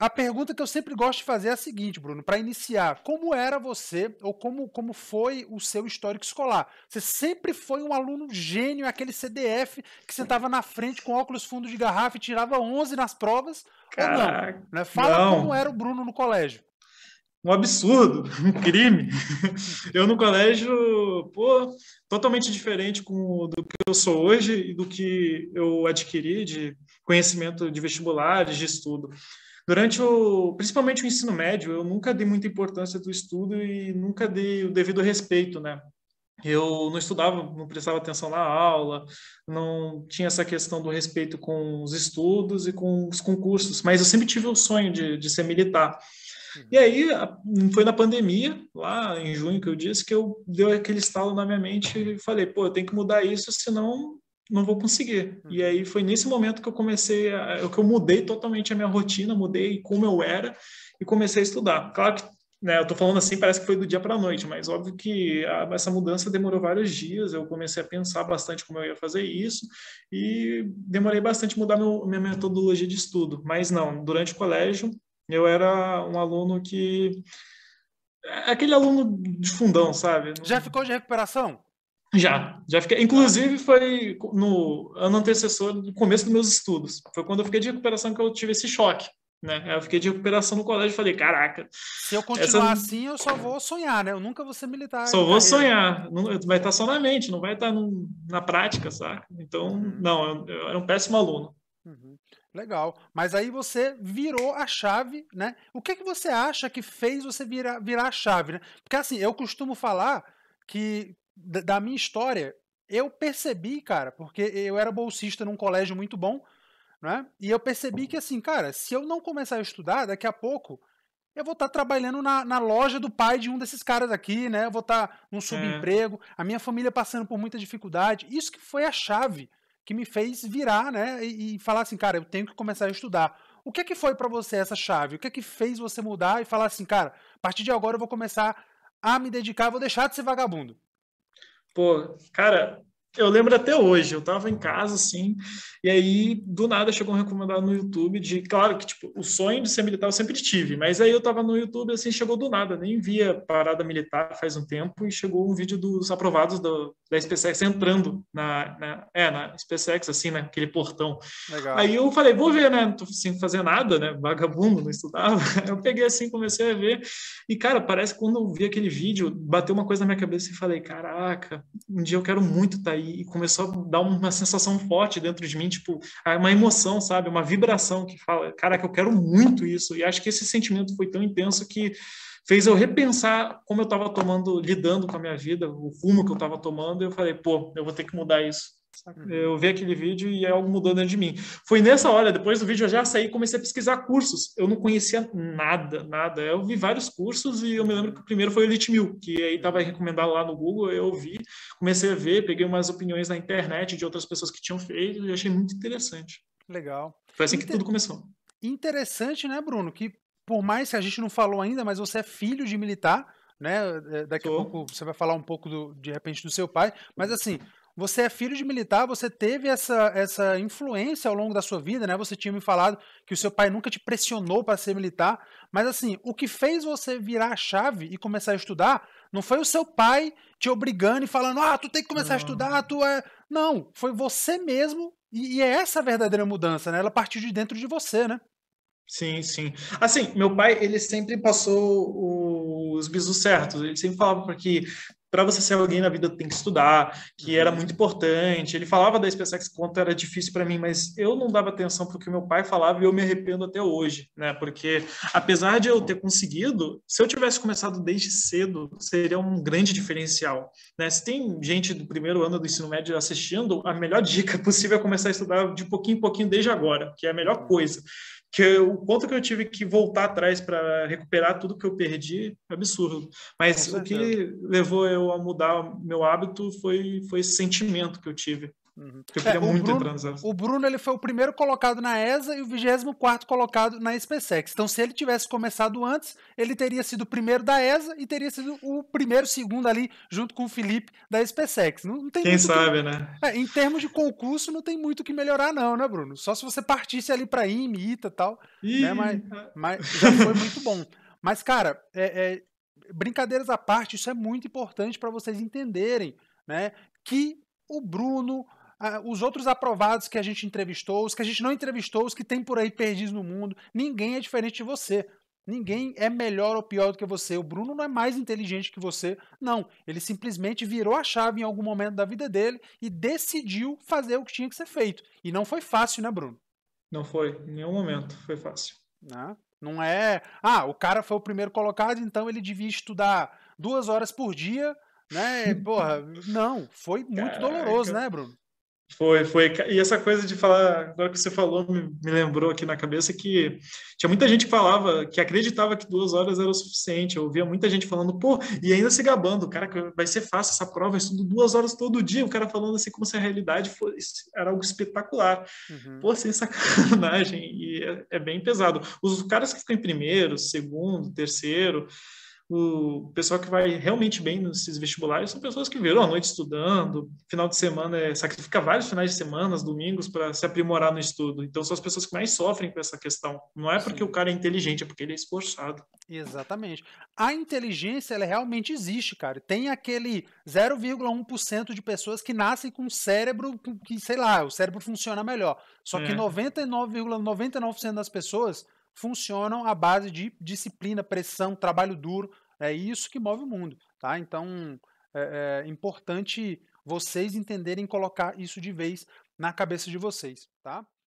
A pergunta que eu sempre gosto de fazer é a seguinte, Bruno, para iniciar, como era você ou como, como foi o seu histórico escolar? Você sempre foi um aluno gênio, aquele CDF que sentava na frente com óculos fundo de garrafa e tirava 11 nas provas? Caraca, ou não? Né? Fala não. como era o Bruno no colégio. Um absurdo, um crime. Eu no colégio, pô, totalmente diferente com, do que eu sou hoje e do que eu adquiri de conhecimento de vestibulares, de estudo. Durante o, principalmente o ensino médio, eu nunca dei muita importância do estudo e nunca dei o devido respeito, né? Eu não estudava, não prestava atenção na aula, não tinha essa questão do respeito com os estudos e com os concursos, mas eu sempre tive o sonho de, de ser militar. E uhum. aí, foi na pandemia, lá em junho que eu disse, que eu deu aquele estalo na minha mente e falei, pô, eu tenho que mudar isso, senão não vou conseguir. E uhum. aí foi nesse momento que eu comecei, a, que eu mudei totalmente a minha rotina, mudei como eu era e comecei a estudar. Claro que né, eu tô falando assim, parece que foi do dia para a noite, mas óbvio que a, essa mudança demorou vários dias. Eu comecei a pensar bastante como eu ia fazer isso e demorei bastante mudar meu, minha metodologia de estudo. Mas não, durante o colégio eu era um aluno que é, aquele aluno de fundão, sabe? Já ficou de recuperação? Já, já fiquei. Inclusive, foi no ano antecessor, no começo dos meus estudos. Foi quando eu fiquei de recuperação que eu tive esse choque. Né? Eu fiquei de recuperação no colégio e falei, caraca. Se eu continuar essa... assim, eu só vou sonhar, né? Eu nunca vou ser militar. Só vou carreira. sonhar. Não, vai estar só na mente, não vai estar no, na prática, saca? Então, uhum. não, eu, eu, era um péssimo aluno. Uhum. Legal. Mas aí você virou a chave, né? O que, é que você acha que fez você virar, virar a chave? Né? Porque assim, eu costumo falar que da minha história, eu percebi, cara, porque eu era bolsista num colégio muito bom, né? E eu percebi que, assim, cara, se eu não começar a estudar, daqui a pouco eu vou estar tá trabalhando na, na loja do pai de um desses caras aqui, né? Eu vou estar tá num é. subemprego, é. a minha família passando por muita dificuldade. Isso que foi a chave que me fez virar, né? E, e falar assim, cara, eu tenho que começar a estudar. O que é que foi para você essa chave? O que é que fez você mudar e falar assim, cara, a partir de agora eu vou começar a me dedicar, vou deixar de ser vagabundo. Pô, cara, eu lembro até hoje, eu tava em casa, assim, e aí, do nada, chegou um recomendado no YouTube de, claro que, tipo, o sonho de ser militar eu sempre tive, mas aí eu tava no YouTube, assim, chegou do nada, nem via parada militar faz um tempo, e chegou um vídeo dos aprovados do, da SpaceX entrando na, na, é, na SpaceX, assim, naquele portão. Legal. Aí eu falei, vou ver, né, não tô sem assim, fazer nada, né, vagabundo, não estudava. Eu peguei, assim, comecei a ver, e, cara, parece que quando eu vi aquele vídeo, bateu uma coisa na minha cabeça e falei, caraca, um dia eu quero muito estar tá aí e começou a dar uma sensação forte dentro de mim, tipo, é uma emoção, sabe? Uma vibração que fala, cara que eu quero muito isso. E acho que esse sentimento foi tão intenso que fez eu repensar como eu estava tomando, lidando com a minha vida, o rumo que eu estava tomando, e eu falei, pô, eu vou ter que mudar isso. Uhum. Eu vi aquele vídeo e é algo mudou dentro de mim. Foi nessa hora, depois do vídeo eu já saí e comecei a pesquisar cursos. Eu não conhecia nada, nada. Eu vi vários cursos e eu me lembro que o primeiro foi o Elite Mil, que aí estava recomendado lá no Google, eu vi, comecei a ver, peguei umas opiniões na internet de outras pessoas que tinham feito e achei muito interessante. Legal. Foi assim Inter... que tudo começou. Interessante, né, Bruno? Que por mais que a gente não falou ainda, mas você é filho de militar, né? Eh, daqui a pouco você vai falar um pouco do, de repente do seu pai, mas assim, você é filho de militar, você teve essa, essa influência ao longo da sua vida, né? Você tinha me falado que o seu pai nunca te pressionou para ser militar, mas assim, o que fez você virar a chave e começar a estudar não foi o seu pai te obrigando e falando: "Ah, tu tem que começar não. a estudar, tu é". Não, foi você mesmo e, e é essa a verdadeira mudança, né? Ela partiu de dentro de você, né? Sim, sim. Assim, meu pai, ele sempre passou os bisos certos. Ele sempre falava que para você ser alguém na vida tem que estudar, que era muito importante. Ele falava da SpaceX quanto era difícil para mim, mas eu não dava atenção para o que meu pai falava e eu me arrependo até hoje, né? Porque apesar de eu ter conseguido, se eu tivesse começado desde cedo, seria um grande diferencial, né? Se tem gente do primeiro ano do ensino médio assistindo, a melhor dica possível é começar a estudar de pouquinho em pouquinho desde agora, que é a melhor coisa que o quanto que eu tive que voltar atrás para recuperar tudo que eu perdi, absurdo. Mas o que levou eu a mudar meu hábito foi, foi esse sentimento que eu tive Uhum. Eu é, muito Bruno, O Bruno ele foi o primeiro colocado na ESA e o 24 colocado na SpaceX. Então, se ele tivesse começado antes, ele teria sido o primeiro da ESA e teria sido o primeiro, segundo ali, junto com o Felipe da SpaceX. Não, não tem Quem sabe, que... né? É, em termos de concurso, não tem muito o que melhorar, não, né, Bruno? Só se você partisse ali para IME, ITA e tal. Né? Mas, é. mas já foi muito bom. Mas, cara, é, é, brincadeiras à parte, isso é muito importante para vocês entenderem né, que o Bruno, ah, os outros aprovados que a gente entrevistou, os que a gente não entrevistou, os que tem por aí perdidos no mundo, ninguém é diferente de você. Ninguém é melhor ou pior do que você. O Bruno não é mais inteligente que você. Não. Ele simplesmente virou a chave em algum momento da vida dele e decidiu fazer o que tinha que ser feito. E não foi fácil, né, Bruno? Não foi. Em nenhum momento foi fácil. Não, né? não é. Ah, o cara foi o primeiro colocado, então ele devia estudar duas horas por dia, né? Porra, não. Foi muito Caraca. doloroso, né, Bruno? Foi, foi. E essa coisa de falar, agora que você falou, me, me, lembrou aqui na cabeça que tinha muita gente que falava, que acreditava que duas horas era o suficiente. Eu ouvia muita gente falando, pô, e ainda se gabando, cara, vai ser fácil essa prova, eu estudo duas horas todo dia. O cara falando assim, como se a realidade fosse, era algo espetacular. Uhum. Pô, sem sacanagem. E é, é bem pesado. Os caras que ficam em primeiro, segundo, terceiro o pessoal que vai realmente bem nesses vestibulares são pessoas que viram a noite estudando, final de semana, é, sacrifica vários finais de semana, domingos, para se aprimorar no estudo. Então, são as pessoas que mais sofrem com essa questão. Não é porque Sim. o cara é inteligente, é porque ele é esforçado. Exatamente. A inteligência, ela realmente existe, cara. Tem aquele 0,1% de pessoas que nascem com um cérebro que, sei lá, o cérebro funciona melhor. Só é. que 99,99% ,99 das pessoas funcionam à base de disciplina, pressão, trabalho duro. É isso que move o mundo, tá? Então, é, é importante vocês entenderem colocar isso de vez na cabeça de vocês, tá?